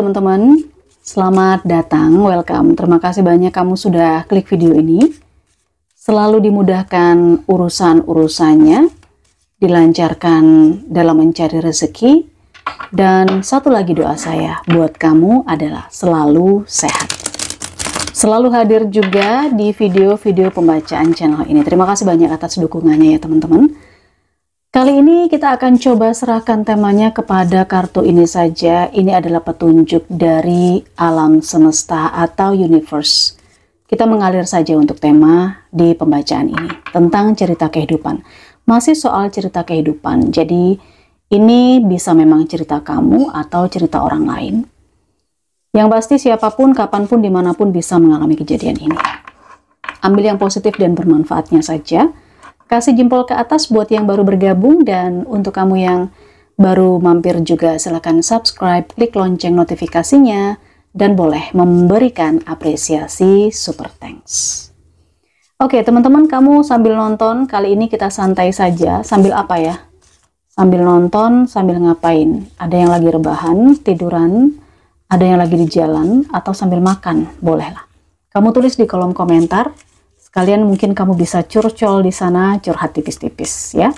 teman-teman. Selamat datang, welcome. Terima kasih banyak kamu sudah klik video ini. Selalu dimudahkan urusan-urusannya, dilancarkan dalam mencari rezeki, dan satu lagi doa saya buat kamu adalah selalu sehat. Selalu hadir juga di video-video pembacaan channel ini. Terima kasih banyak atas dukungannya ya teman-teman. Kali ini kita akan coba serahkan temanya kepada kartu ini saja. Ini adalah petunjuk dari alam semesta atau universe. Kita mengalir saja untuk tema di pembacaan ini tentang cerita kehidupan. Masih soal cerita kehidupan. Jadi ini bisa memang cerita kamu atau cerita orang lain. Yang pasti siapapun, kapanpun, dimanapun bisa mengalami kejadian ini. Ambil yang positif dan bermanfaatnya saja Kasih jempol ke atas buat yang baru bergabung dan untuk kamu yang baru mampir juga silahkan subscribe, klik lonceng notifikasinya, dan boleh memberikan apresiasi super thanks. Oke teman-teman kamu sambil nonton kali ini kita santai saja sambil apa ya? Sambil nonton sambil ngapain? Ada yang lagi rebahan, tiduran, ada yang lagi di jalan atau sambil makan, bolehlah. Kamu tulis di kolom komentar Sekalian mungkin kamu bisa curcol di sana, curhat tipis-tipis ya.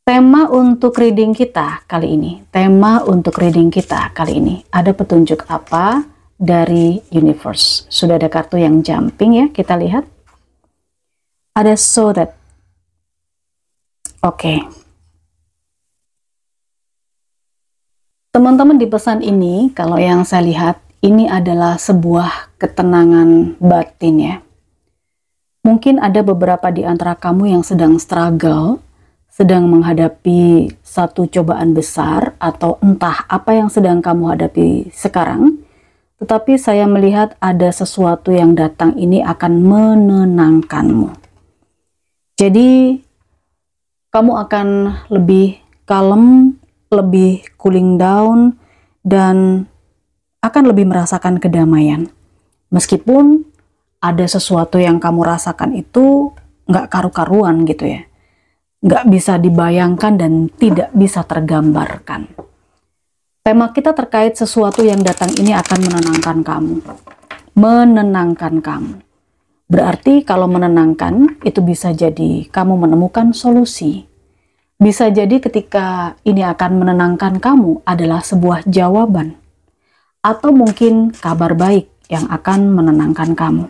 Tema untuk reading kita kali ini, tema untuk reading kita kali ini, ada petunjuk apa dari universe? Sudah ada kartu yang jumping ya, kita lihat. Ada so that. Oke. Okay. Teman-teman di pesan ini, kalau yang saya lihat, ini adalah sebuah ketenangan batin ya Mungkin ada beberapa di antara kamu yang sedang struggle, sedang menghadapi satu cobaan besar, atau entah apa yang sedang kamu hadapi sekarang. Tetapi saya melihat ada sesuatu yang datang ini akan menenangkanmu. Jadi, kamu akan lebih kalem, lebih cooling down, dan akan lebih merasakan kedamaian. Meskipun ada sesuatu yang kamu rasakan itu nggak karu-karuan gitu ya. Nggak bisa dibayangkan dan tidak bisa tergambarkan. Tema kita terkait sesuatu yang datang ini akan menenangkan kamu. Menenangkan kamu. Berarti kalau menenangkan itu bisa jadi kamu menemukan solusi. Bisa jadi ketika ini akan menenangkan kamu adalah sebuah jawaban. Atau mungkin kabar baik yang akan menenangkan kamu.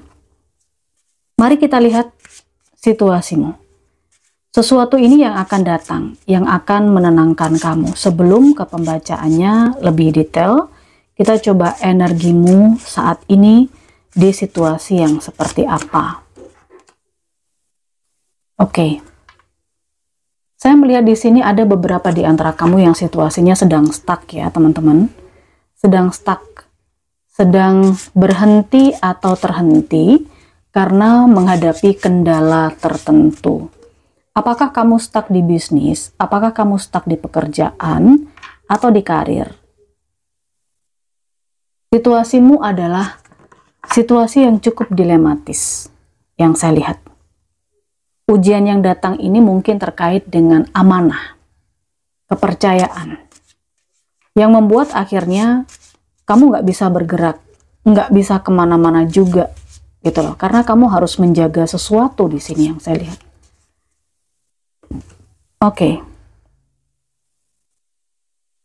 Mari kita lihat situasimu. Sesuatu ini yang akan datang, yang akan menenangkan kamu. Sebelum ke pembacaannya lebih detail, kita coba energimu saat ini di situasi yang seperti apa. Oke. Okay. Saya melihat di sini ada beberapa di antara kamu yang situasinya sedang stuck ya, teman-teman. Sedang stuck. Sedang berhenti atau terhenti karena menghadapi kendala tertentu. Apakah kamu stuck di bisnis? Apakah kamu stuck di pekerjaan atau di karir? Situasimu adalah situasi yang cukup dilematis yang saya lihat. Ujian yang datang ini mungkin terkait dengan amanah, kepercayaan, yang membuat akhirnya kamu nggak bisa bergerak, nggak bisa kemana-mana juga, gitu loh karena kamu harus menjaga sesuatu di sini yang saya lihat oke okay.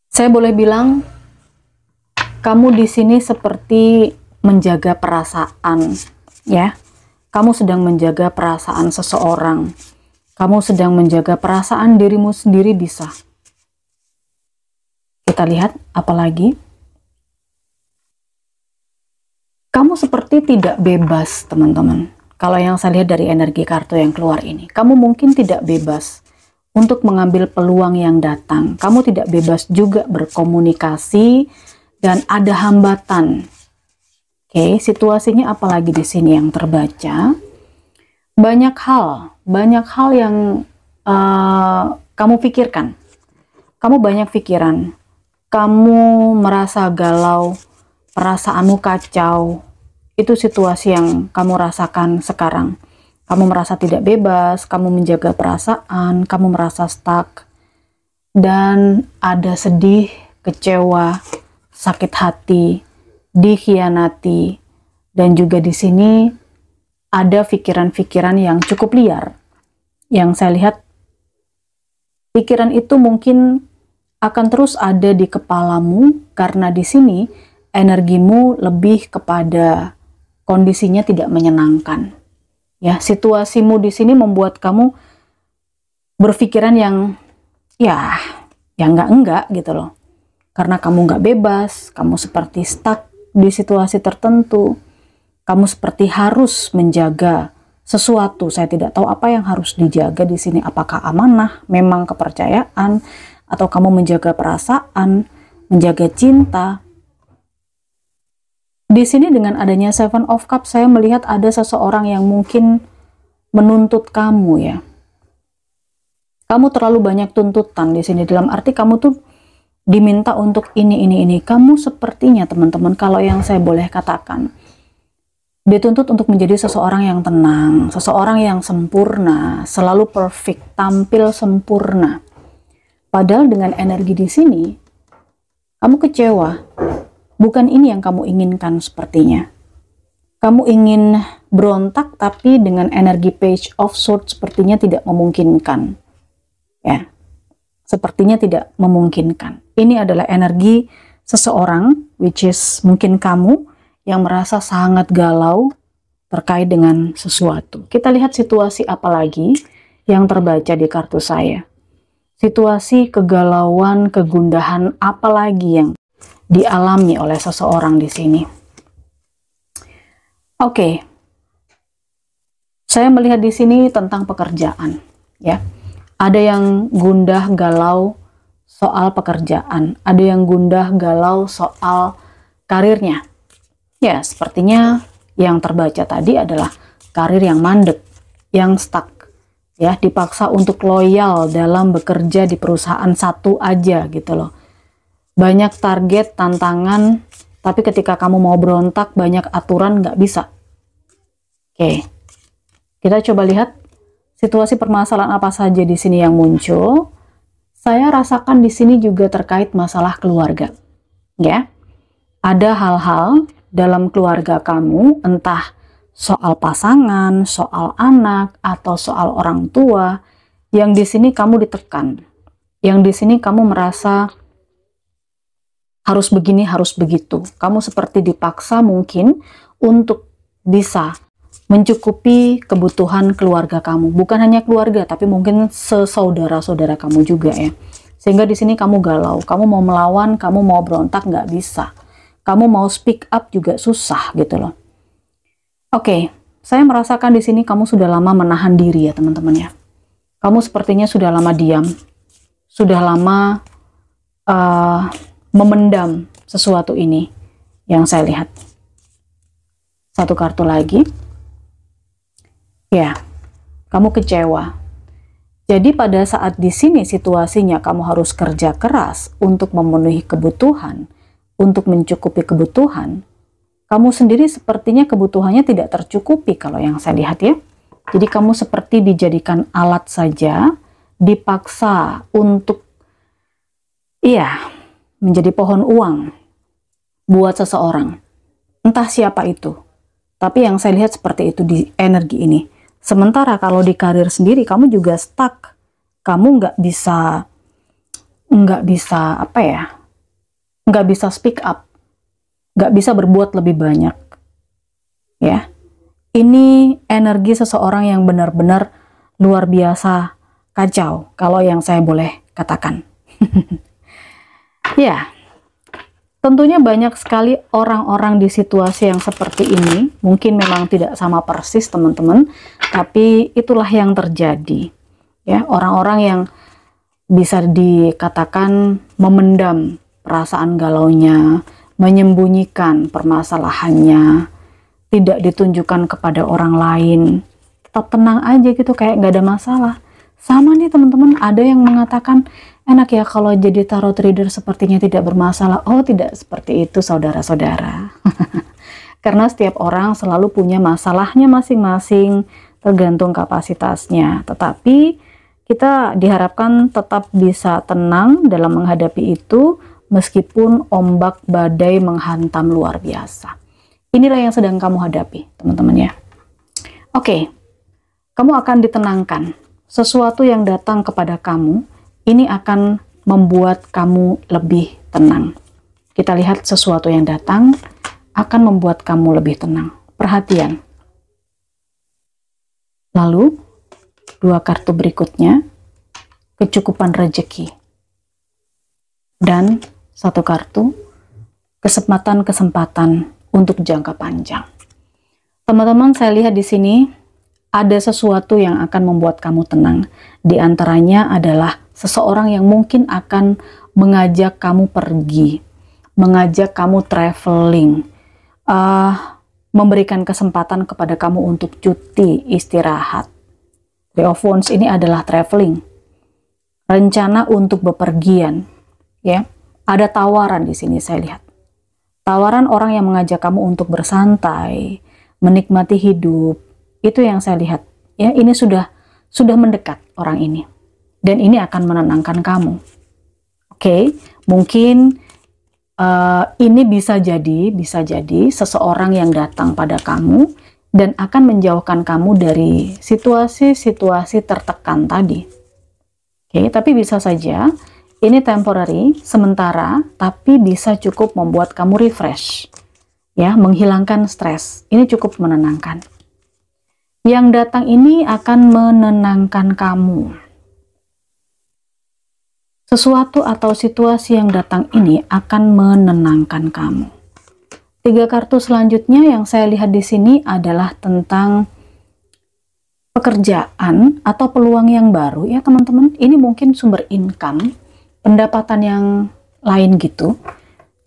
saya boleh bilang kamu di sini seperti menjaga perasaan ya kamu sedang menjaga perasaan seseorang kamu sedang menjaga perasaan dirimu sendiri bisa kita lihat apalagi kamu seperti tidak bebas, teman-teman. Kalau yang saya lihat dari energi kartu yang keluar ini, kamu mungkin tidak bebas untuk mengambil peluang yang datang. Kamu tidak bebas juga berkomunikasi dan ada hambatan. Oke, situasinya apalagi di sini yang terbaca. Banyak hal, banyak hal yang uh, kamu pikirkan. Kamu banyak pikiran. Kamu merasa galau, perasaanmu kacau, itu situasi yang kamu rasakan sekarang. Kamu merasa tidak bebas, kamu menjaga perasaan, kamu merasa stuck, dan ada sedih, kecewa, sakit hati, dikhianati, dan juga di sini ada pikiran-pikiran yang cukup liar. Yang saya lihat, pikiran itu mungkin akan terus ada di kepalamu, karena di sini energimu lebih kepada kondisinya tidak menyenangkan. Ya, situasimu di sini membuat kamu berpikiran yang ya, ya enggak enggak gitu loh. Karena kamu enggak bebas, kamu seperti stuck di situasi tertentu. Kamu seperti harus menjaga sesuatu. Saya tidak tahu apa yang harus dijaga di sini. Apakah amanah, memang kepercayaan, atau kamu menjaga perasaan, menjaga cinta, di sini dengan adanya Seven of Cups, saya melihat ada seseorang yang mungkin menuntut kamu ya. Kamu terlalu banyak tuntutan di sini dalam arti kamu tuh diminta untuk ini ini ini. Kamu sepertinya teman-teman kalau yang saya boleh katakan dituntut untuk menjadi seseorang yang tenang, seseorang yang sempurna, selalu perfect, tampil sempurna. Padahal dengan energi di sini kamu kecewa bukan ini yang kamu inginkan sepertinya. Kamu ingin berontak tapi dengan energi page of sword sepertinya tidak memungkinkan. Ya. Sepertinya tidak memungkinkan. Ini adalah energi seseorang which is mungkin kamu yang merasa sangat galau terkait dengan sesuatu. Kita lihat situasi apa lagi yang terbaca di kartu saya. Situasi kegalauan, kegundahan apa lagi yang dialami oleh seseorang di sini. Oke. Okay. Saya melihat di sini tentang pekerjaan, ya. Ada yang gundah galau soal pekerjaan, ada yang gundah galau soal karirnya. Ya, sepertinya yang terbaca tadi adalah karir yang mandek, yang stuck, ya dipaksa untuk loyal dalam bekerja di perusahaan satu aja gitu loh banyak target, tantangan, tapi ketika kamu mau berontak, banyak aturan nggak bisa. Oke, kita coba lihat situasi permasalahan apa saja di sini yang muncul. Saya rasakan di sini juga terkait masalah keluarga. Ya, ada hal-hal dalam keluarga kamu, entah soal pasangan, soal anak, atau soal orang tua, yang di sini kamu ditekan, yang di sini kamu merasa harus begini, harus begitu. Kamu seperti dipaksa mungkin untuk bisa mencukupi kebutuhan keluarga kamu. Bukan hanya keluarga, tapi mungkin sesaudara-saudara kamu juga ya. Sehingga di sini kamu galau, kamu mau melawan, kamu mau berontak, nggak bisa. Kamu mau speak up juga susah gitu loh. Oke, okay, saya merasakan di sini kamu sudah lama menahan diri ya teman-teman ya. Kamu sepertinya sudah lama diam, sudah lama uh, memendam sesuatu ini yang saya lihat. Satu kartu lagi. Ya, kamu kecewa. Jadi pada saat di sini situasinya kamu harus kerja keras untuk memenuhi kebutuhan, untuk mencukupi kebutuhan. Kamu sendiri sepertinya kebutuhannya tidak tercukupi kalau yang saya lihat ya. Jadi kamu seperti dijadikan alat saja, dipaksa untuk iya, menjadi pohon uang buat seseorang. Entah siapa itu. Tapi yang saya lihat seperti itu di energi ini. Sementara kalau di karir sendiri kamu juga stuck. Kamu nggak bisa nggak bisa apa ya nggak bisa speak up nggak bisa berbuat lebih banyak ya ini energi seseorang yang benar-benar luar biasa kacau kalau yang saya boleh katakan Ya, tentunya banyak sekali orang-orang di situasi yang seperti ini. Mungkin memang tidak sama persis teman-teman, tapi itulah yang terjadi. Ya, orang-orang yang bisa dikatakan memendam perasaan galaunya, menyembunyikan permasalahannya, tidak ditunjukkan kepada orang lain. Tetap tenang aja gitu, kayak nggak ada masalah. Sama nih teman-teman, ada yang mengatakan, Enak ya kalau jadi tarot reader sepertinya tidak bermasalah. Oh, tidak seperti itu saudara-saudara. Karena setiap orang selalu punya masalahnya masing-masing tergantung kapasitasnya. Tetapi kita diharapkan tetap bisa tenang dalam menghadapi itu meskipun ombak badai menghantam luar biasa. Inilah yang sedang kamu hadapi, teman-teman ya. Oke, okay. kamu akan ditenangkan. Sesuatu yang datang kepada kamu ini akan membuat kamu lebih tenang. Kita lihat sesuatu yang datang akan membuat kamu lebih tenang. Perhatian. Lalu, dua kartu berikutnya, kecukupan rejeki. Dan satu kartu, kesempatan-kesempatan untuk jangka panjang. Teman-teman, saya lihat di sini ada sesuatu yang akan membuat kamu tenang. Di antaranya adalah seseorang yang mungkin akan mengajak kamu pergi, mengajak kamu traveling, uh, memberikan kesempatan kepada kamu untuk cuti istirahat. Wands ini adalah traveling, rencana untuk bepergian, ya. Ada tawaran di sini saya lihat. Tawaran orang yang mengajak kamu untuk bersantai, menikmati hidup, itu yang saya lihat. Ya, ini sudah sudah mendekat orang ini. Dan ini akan menenangkan kamu. Oke, okay? mungkin uh, ini bisa jadi, bisa jadi seseorang yang datang pada kamu dan akan menjauhkan kamu dari situasi-situasi tertekan tadi. Oke, okay? tapi bisa saja ini temporary, sementara, tapi bisa cukup membuat kamu refresh. Ya, menghilangkan stres. Ini cukup menenangkan yang datang ini akan menenangkan kamu. Sesuatu atau situasi yang datang ini akan menenangkan kamu. Tiga kartu selanjutnya yang saya lihat di sini adalah tentang pekerjaan atau peluang yang baru ya teman-teman. Ini mungkin sumber income, pendapatan yang lain gitu.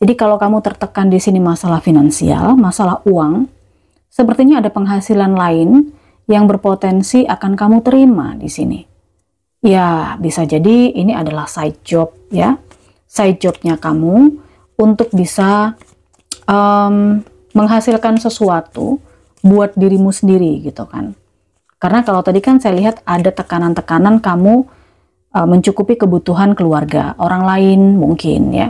Jadi kalau kamu tertekan di sini masalah finansial, masalah uang, sepertinya ada penghasilan lain yang berpotensi akan kamu terima di sini. Ya, bisa jadi ini adalah side job ya. Side jobnya kamu untuk bisa um, menghasilkan sesuatu buat dirimu sendiri gitu kan. Karena kalau tadi kan saya lihat ada tekanan-tekanan kamu uh, mencukupi kebutuhan keluarga, orang lain mungkin ya.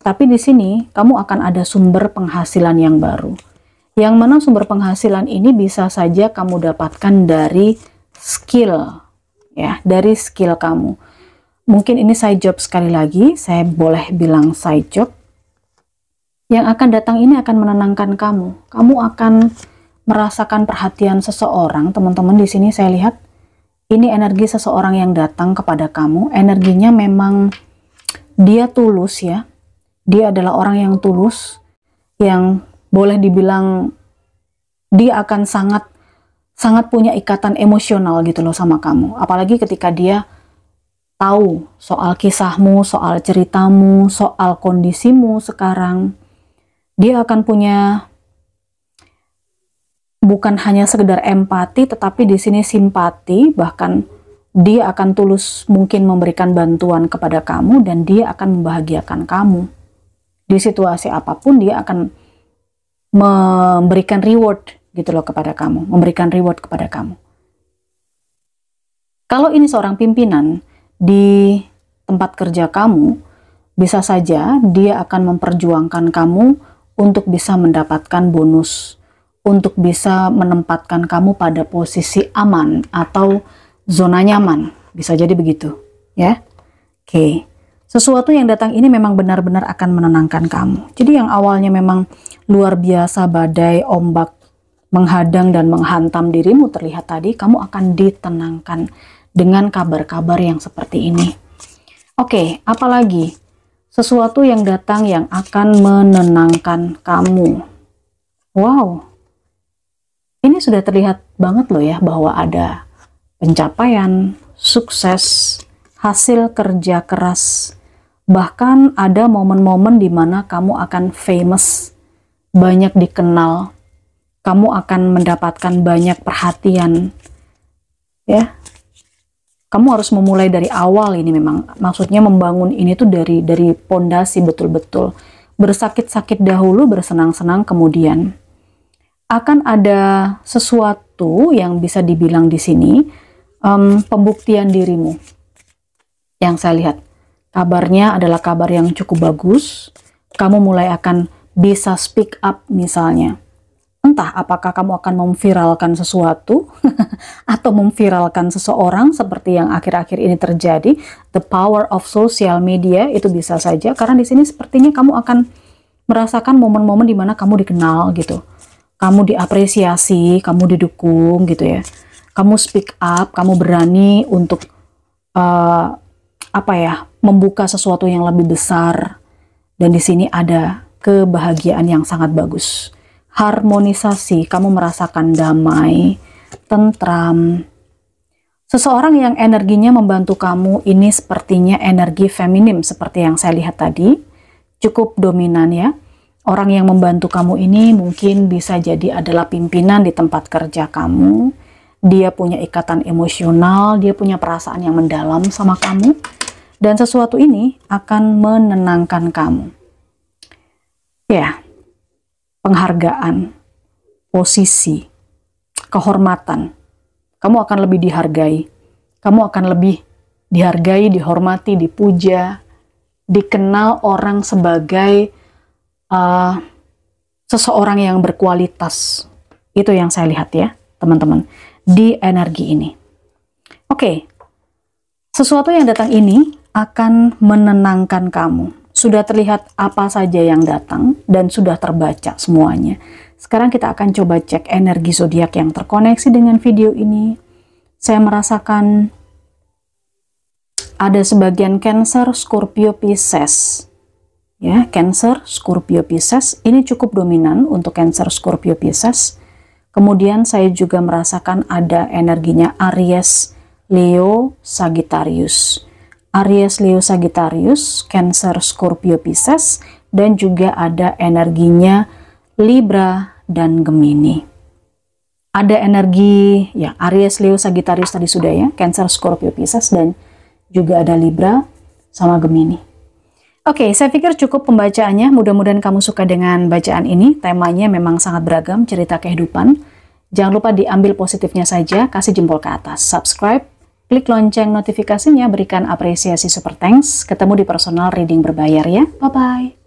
Tapi di sini kamu akan ada sumber penghasilan yang baru yang mana sumber penghasilan ini bisa saja kamu dapatkan dari skill ya dari skill kamu mungkin ini side job sekali lagi saya boleh bilang side job yang akan datang ini akan menenangkan kamu kamu akan merasakan perhatian seseorang teman-teman di sini saya lihat ini energi seseorang yang datang kepada kamu energinya memang dia tulus ya dia adalah orang yang tulus yang boleh dibilang dia akan sangat sangat punya ikatan emosional gitu loh sama kamu. Apalagi ketika dia tahu soal kisahmu, soal ceritamu, soal kondisimu sekarang. Dia akan punya bukan hanya sekedar empati tetapi di sini simpati, bahkan dia akan tulus mungkin memberikan bantuan kepada kamu dan dia akan membahagiakan kamu. Di situasi apapun dia akan memberikan reward gitu loh kepada kamu, memberikan reward kepada kamu. Kalau ini seorang pimpinan di tempat kerja kamu, bisa saja dia akan memperjuangkan kamu untuk bisa mendapatkan bonus, untuk bisa menempatkan kamu pada posisi aman atau zona nyaman. Bisa jadi begitu, ya. Oke. Sesuatu yang datang ini memang benar-benar akan menenangkan kamu. Jadi yang awalnya memang luar biasa badai ombak menghadang dan menghantam dirimu terlihat tadi, kamu akan ditenangkan dengan kabar-kabar yang seperti ini. Oke, okay, apalagi sesuatu yang datang yang akan menenangkan kamu. Wow, ini sudah terlihat banget loh ya bahwa ada pencapaian, sukses, hasil kerja keras, bahkan ada momen-momen di mana kamu akan famous banyak dikenal, kamu akan mendapatkan banyak perhatian. Ya. Kamu harus memulai dari awal ini memang. Maksudnya membangun ini tuh dari dari pondasi betul-betul. Bersakit-sakit dahulu, bersenang-senang kemudian. Akan ada sesuatu yang bisa dibilang di sini um, pembuktian dirimu. Yang saya lihat, kabarnya adalah kabar yang cukup bagus. Kamu mulai akan bisa speak up misalnya. Entah apakah kamu akan memviralkan sesuatu atau memviralkan seseorang seperti yang akhir-akhir ini terjadi, the power of social media itu bisa saja karena di sini sepertinya kamu akan merasakan momen-momen di mana kamu dikenal gitu. Kamu diapresiasi, kamu didukung gitu ya. Kamu speak up, kamu berani untuk uh, apa ya, membuka sesuatu yang lebih besar. Dan di sini ada kebahagiaan yang sangat bagus. Harmonisasi, kamu merasakan damai, tentram. Seseorang yang energinya membantu kamu ini sepertinya energi feminim seperti yang saya lihat tadi. Cukup dominan ya. Orang yang membantu kamu ini mungkin bisa jadi adalah pimpinan di tempat kerja kamu. Dia punya ikatan emosional, dia punya perasaan yang mendalam sama kamu. Dan sesuatu ini akan menenangkan kamu ya penghargaan, posisi, kehormatan. Kamu akan lebih dihargai. Kamu akan lebih dihargai, dihormati, dipuja, dikenal orang sebagai uh, seseorang yang berkualitas. Itu yang saya lihat ya, teman-teman, di energi ini. Oke. Okay. Sesuatu yang datang ini akan menenangkan kamu sudah terlihat apa saja yang datang dan sudah terbaca semuanya. Sekarang kita akan coba cek energi zodiak yang terkoneksi dengan video ini. Saya merasakan ada sebagian Cancer, Scorpio, Pisces. Ya, Cancer, Scorpio, Pisces ini cukup dominan untuk Cancer, Scorpio, Pisces. Kemudian saya juga merasakan ada energinya Aries, Leo, Sagittarius. Aries, Leo, Sagittarius, Cancer, Scorpio, Pisces, dan juga ada energinya Libra dan Gemini. Ada energi ya Aries, Leo, Sagittarius tadi sudah ya, Cancer, Scorpio, Pisces, dan juga ada Libra sama Gemini. Oke, okay, saya pikir cukup pembacaannya. Mudah-mudahan kamu suka dengan bacaan ini. Temanya memang sangat beragam, cerita kehidupan. Jangan lupa diambil positifnya saja, kasih jempol ke atas, subscribe, Klik lonceng notifikasinya, berikan apresiasi super thanks. Ketemu di personal reading berbayar ya. Bye-bye.